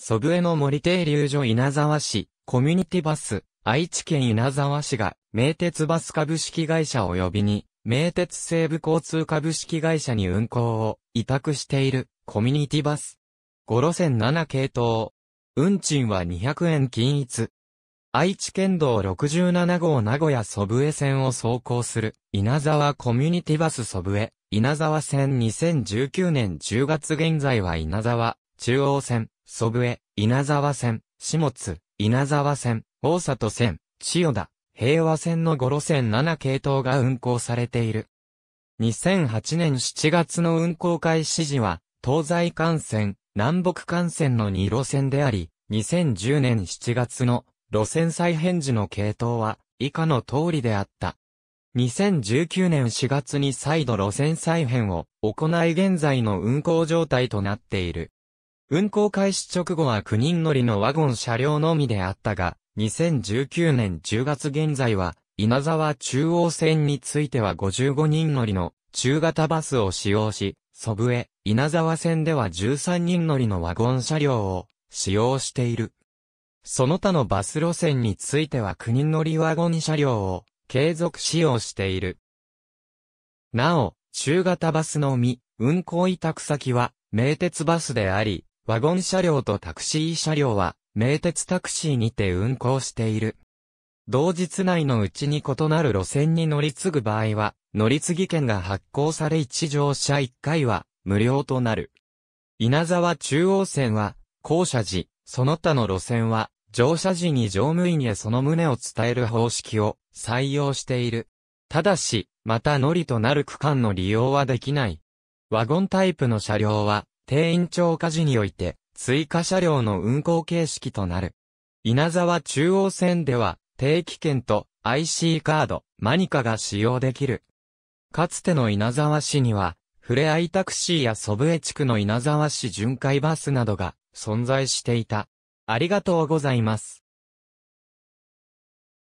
祖父江の森停留所稲沢市、コミュニティバス、愛知県稲沢市が、名鉄バス株式会社及びに、名鉄西部交通株式会社に運行を委託しているコミュニティバス。5路線7系統。運賃は200円均一。愛知県道67号名古屋祖父江線を走行する稲沢コミュニティバス祖父江。稲沢線2019年10月現在は稲沢中央線祖父江、稲沢線、下津、稲沢線、大里線、千代田、平和線の5路線7系統が運行されている。2008年7月の運行開始時は、東西幹線、南北幹線の2路線であり、2010年7月の路線再編時の系統は以下の通りであった。2019年4月に再度路線再編を行い現在の運行状態となっている。運行開始直後は9人乗りのワゴン車両のみであったが、2019年10月現在は、稲沢中央線については55人乗りの中型バスを使用し、祖父江、稲沢線では13人乗りのワゴン車両を使用している。その他のバス路線については9人乗りワゴン車両を継続使用している。なお、中型バスのみ、運行委託先は、名鉄バスであり、ワゴン車両とタクシー車両は、名鉄タクシーにて運行している。同日内のうちに異なる路線に乗り継ぐ場合は、乗り継ぎ券が発行され一乗車一回は無料となる。稲沢中央線は、降車時、その他の路線は、乗車時に乗務員へその旨を伝える方式を採用している。ただし、また乗りとなる区間の利用はできない。ワゴンタイプの車両は、定員超過時において、追加車両の運行形式となる。稲沢中央線では、定期券と IC カード、マニカが使用できる。かつての稲沢市には、ふれあいタクシーや祖父江地区の稲沢市巡回バスなどが存在していた。ありがとうございます。